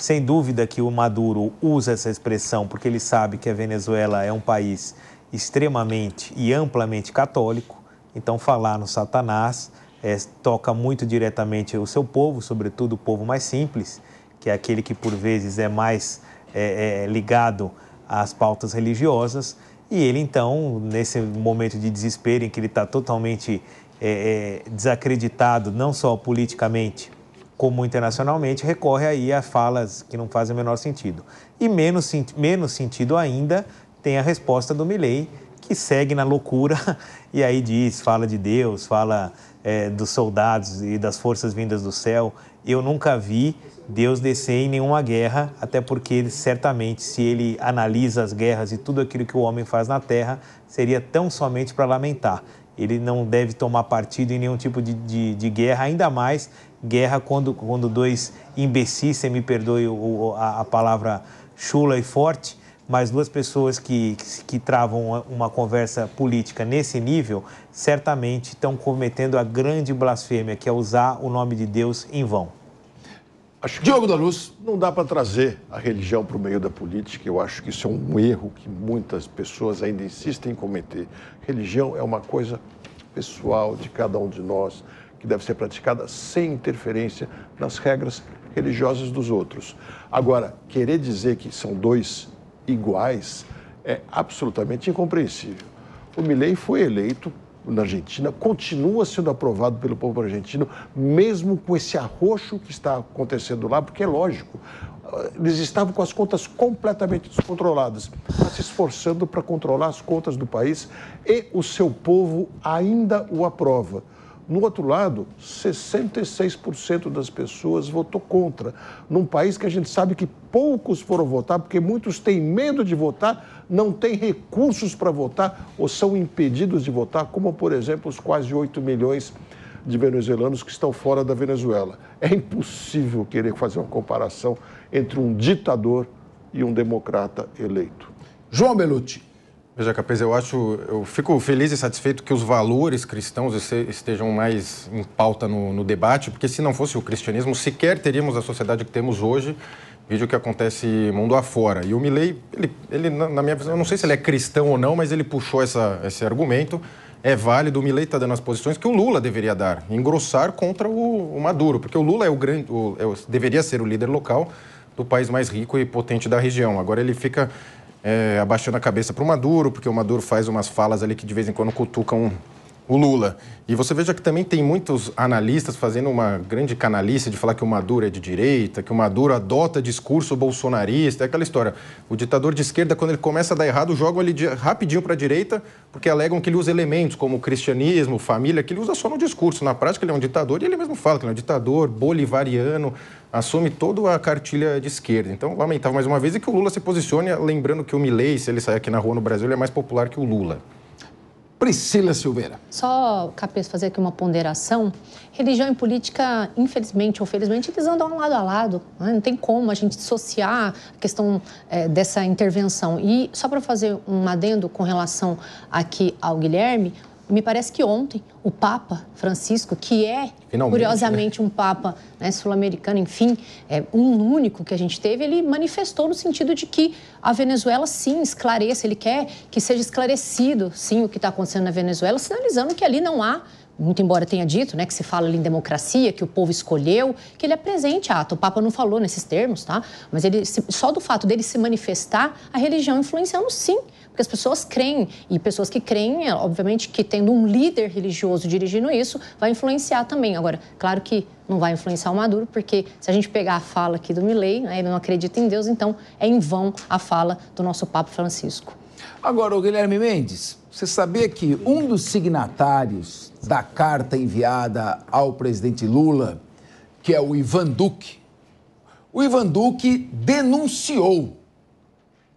Sem dúvida que o Maduro usa essa expressão porque ele sabe que a Venezuela é um país extremamente e amplamente católico, então falar no Satanás é, toca muito diretamente o seu povo, sobretudo o povo mais simples, que é aquele que por vezes é mais é, é, ligado às pautas religiosas. E ele, então, nesse momento de desespero em que ele está totalmente é, é, desacreditado, não só politicamente, como internacionalmente, recorre aí a falas que não fazem o menor sentido. E menos, menos sentido ainda tem a resposta do Milley, que segue na loucura e aí diz, fala de Deus, fala é, dos soldados e das forças vindas do céu. Eu nunca vi Deus descer em nenhuma guerra, até porque ele, certamente, se ele analisa as guerras e tudo aquilo que o homem faz na terra, seria tão somente para lamentar ele não deve tomar partido em nenhum tipo de, de, de guerra, ainda mais guerra quando, quando dois imbecis, se me perdoe o, a, a, palavra chula e forte, mas duas pessoas que, que, que travam uma, uma conversa política nesse nível, certamente estão cometendo a grande blasfêmia, que é usar o nome de Deus em vão. Acho que... Diogo da Luz, não dá para trazer a religião para o meio da política. Eu acho que isso é um erro que muitas pessoas ainda insistem em cometer. Religião é uma coisa pessoal de cada um de nós, que deve ser praticada sem interferência nas regras religiosas dos outros. Agora, querer dizer que são dois iguais é absolutamente incompreensível. O Milei foi eleito na Argentina, continua sendo aprovado pelo povo argentino, mesmo com esse arroxo que está acontecendo lá, porque é lógico, eles estavam com as contas completamente descontroladas, mas se esforçando para controlar as contas do país e o seu povo ainda o aprova. No outro lado, 66% das pessoas votou contra, num país que a gente sabe que poucos foram votar, porque muitos têm medo de votar, não têm recursos para votar ou são impedidos de votar, como, por exemplo, os quase 8 milhões de de venezuelanos que estão fora da Venezuela. É impossível querer fazer uma comparação entre um ditador e um democrata eleito. João Belucci. Veja, Capês, eu acho, eu fico feliz e satisfeito que os valores cristãos estejam mais em pauta no, no debate, porque se não fosse o cristianismo, sequer teríamos a sociedade que temos hoje vídeo que acontece mundo afora. E o Milley, ele, ele na minha visão, eu não sei se ele é cristão ou não, mas ele puxou essa, esse argumento é válido, o Milei está dando as posições que o Lula deveria dar, engrossar contra o, o Maduro, porque o Lula é o grande, o, é deveria ser o líder local do país mais rico e potente da região. Agora ele fica é, abaixando a cabeça para o Maduro, porque o Maduro faz umas falas ali que de vez em quando cutucam o Lula. E você veja que também tem muitos analistas fazendo uma grande canalice de falar que o Maduro é de direita, que o Maduro adota discurso bolsonarista, é aquela história. O ditador de esquerda, quando ele começa a dar errado, jogam ele rapidinho para a direita, porque alegam que ele usa elementos como cristianismo, família, que ele usa só no discurso. Na prática, ele é um ditador e ele mesmo fala que ele é um ditador bolivariano, assume toda a cartilha de esquerda. Então, lamentável mais uma vez e que o Lula se posicione, lembrando que o Milei, se ele sair aqui na rua no Brasil, ele é mais popular que o Lula. Priscila Silveira. Só, Capês, fazer aqui uma ponderação. Religião e política, infelizmente ou felizmente, eles andam lado a lado. Né? Não tem como a gente dissociar a questão é, dessa intervenção. E só para fazer um adendo com relação aqui ao Guilherme, me parece que ontem o Papa Francisco, que é Finalmente, curiosamente né? um Papa né, sul-americano, enfim, é um único que a gente teve, ele manifestou no sentido de que a Venezuela sim esclareça, ele quer que seja esclarecido sim o que está acontecendo na Venezuela, sinalizando que ali não há muito embora tenha dito né, que se fala em democracia, que o povo escolheu, que ele é presente O Papa não falou nesses termos, tá? Mas ele, só do fato dele se manifestar, a religião influenciando sim. Porque as pessoas creem, e pessoas que creem, é, obviamente, que tendo um líder religioso dirigindo isso, vai influenciar também. Agora, claro que não vai influenciar o Maduro, porque se a gente pegar a fala aqui do Milley, né, ele não acredita em Deus, então é em vão a fala do nosso Papa Francisco. Agora, o Guilherme Mendes, você sabia que um dos signatários da carta enviada ao presidente Lula, que é o Ivan Duque, o Ivan Duque denunciou.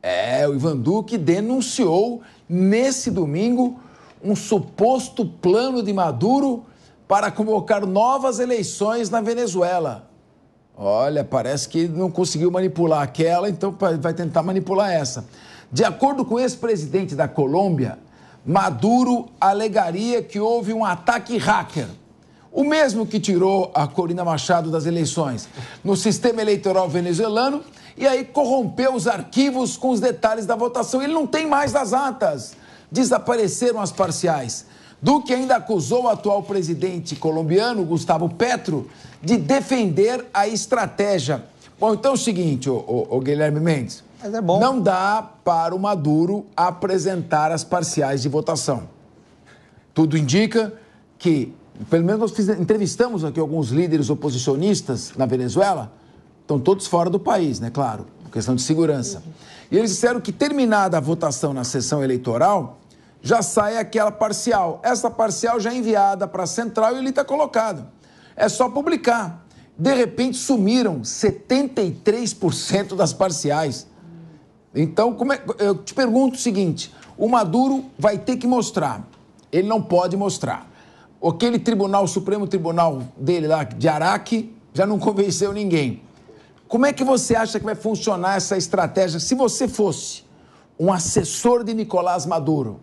É, o Ivan Duque denunciou nesse domingo um suposto plano de Maduro para convocar novas eleições na Venezuela. Olha, parece que não conseguiu manipular aquela, então vai tentar manipular essa. De acordo com o ex-presidente da Colômbia, Maduro alegaria que houve um ataque hacker. O mesmo que tirou a Corina Machado das eleições no sistema eleitoral venezuelano e aí corrompeu os arquivos com os detalhes da votação. Ele não tem mais as atas. Desapareceram as parciais. Duque ainda acusou o atual presidente colombiano, Gustavo Petro, de defender a estratégia. Bom, então é o seguinte, o, o, o Guilherme Mendes. Mas é bom. Não dá para o Maduro apresentar as parciais de votação. Tudo indica que, pelo menos nós fiz, entrevistamos aqui alguns líderes oposicionistas na Venezuela, estão todos fora do país, né? Claro, questão de segurança. E eles disseram que terminada a votação na sessão eleitoral, já sai aquela parcial. Essa parcial já é enviada para a central e ele está colocado. É só publicar. De repente sumiram 73% das parciais. Então, como é, eu te pergunto o seguinte: o Maduro vai ter que mostrar, ele não pode mostrar. Aquele tribunal, o Supremo Tribunal dele lá, de Araque, já não convenceu ninguém. Como é que você acha que vai funcionar essa estratégia se você fosse um assessor de Nicolás Maduro?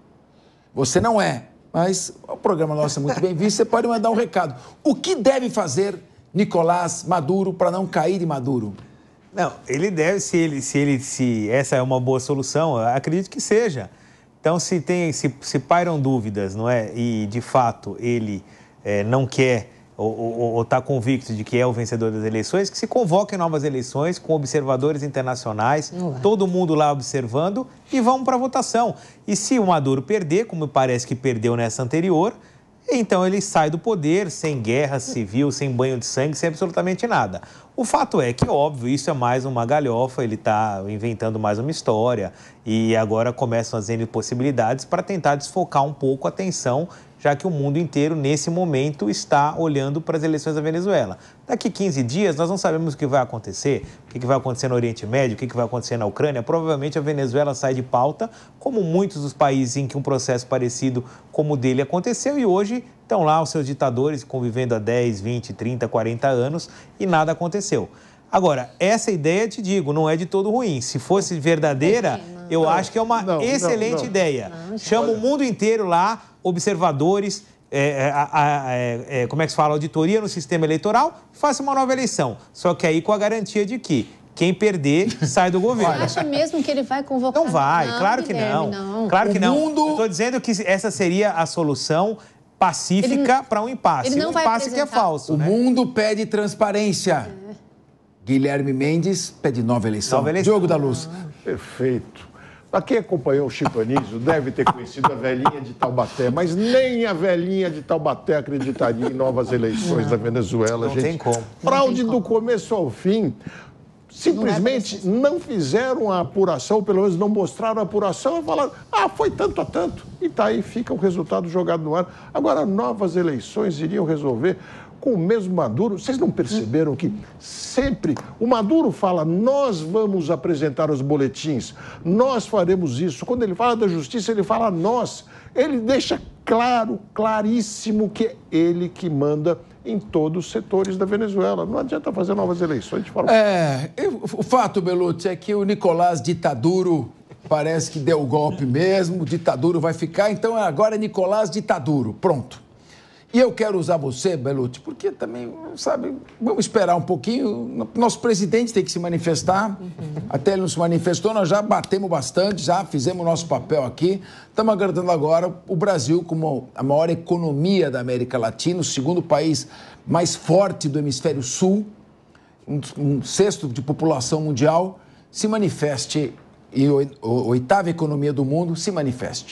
Você não é, mas o programa nosso é muito bem visto, você pode mandar um recado. O que deve fazer Nicolás Maduro para não cair de Maduro? Não, ele deve, se ele, se ele, se essa é uma boa solução, acredito que seja. Então, se tem, se, se pairam dúvidas, não é? E de fato ele é, não quer ou está convicto de que é o vencedor das eleições, que se convoquem novas eleições com observadores internacionais, Ué. todo mundo lá observando e vamos para a votação. E se o Maduro perder, como parece que perdeu nessa anterior, então ele sai do poder sem guerra civil, sem banho de sangue, sem absolutamente nada. O fato é que, óbvio, isso é mais uma galhofa, ele está inventando mais uma história e agora começam as N possibilidades para tentar desfocar um pouco a atenção já que o mundo inteiro, nesse momento, está olhando para as eleições da Venezuela. Daqui 15 dias, nós não sabemos o que vai acontecer, o que vai acontecer no Oriente Médio, o que vai acontecer na Ucrânia. Provavelmente a Venezuela sai de pauta, como muitos dos países em que um processo parecido como o dele aconteceu, e hoje estão lá os seus ditadores convivendo há 10, 20, 30, 40 anos e nada aconteceu. Agora, essa ideia, te digo, não é de todo ruim. Se fosse verdadeira, eu acho que é uma não, excelente não, não. ideia. Chama o mundo inteiro lá, observadores, é é, é, é, como é que se fala, auditoria no sistema eleitoral, faça uma nova eleição. Só que aí com a garantia de que quem perder sai do governo. Você acha mesmo que ele vai convocar? Não vai, não, claro que não. não. Claro que não. Mundo... Estou dizendo que essa seria a solução pacífica ele... para um impasse. Ele não um vai impasse que é falso. O né? mundo pede transparência. É. Guilherme Mendes pede nova eleição. Nova eleição. Diogo da Luz. Ah. Perfeito. Para quem acompanhou o Chico Anísio, deve ter conhecido a velhinha de Taubaté, mas nem a velhinha de Taubaté acreditaria em novas eleições não, da Venezuela, não gente. Tem como. Fraude do como. começo ao fim. Simplesmente não, é não, fizeram a apuração, pelo menos não mostraram a apuração e falaram, ah, foi tanto a tanto. E tá aí fica o resultado jogado no ar. Agora, novas eleições iriam resolver com o mesmo Maduro. Vocês não perceberam que sempre o Maduro fala: nós vamos apresentar os boletins, nós faremos isso. Quando ele fala da justiça, ele fala nós. Ele deixa claro, claríssimo que é ele que manda em todos os setores da Venezuela. Não adianta fazer novas eleições de forma. É, o fato, Belucci, é que o Nicolás Ditaduro parece que deu o golpe mesmo, o Ditaduro vai ficar, então agora é Nicolás Ditaduro. Pronto. E eu quero usar você, Belucci, porque também, sabe, vamos esperar um pouquinho. Nosso presidente tem que se manifestar. Uhum. Até ele não se manifestou, nós já batemos bastante, já fizemos nosso papel aqui. Estamos aguardando agora o Brasil como a maior economia da América Latina, o segundo país mais forte do hemisfério sul, um, um sexto de população mundial, se manifeste e a oitava economia do mundo se manifeste.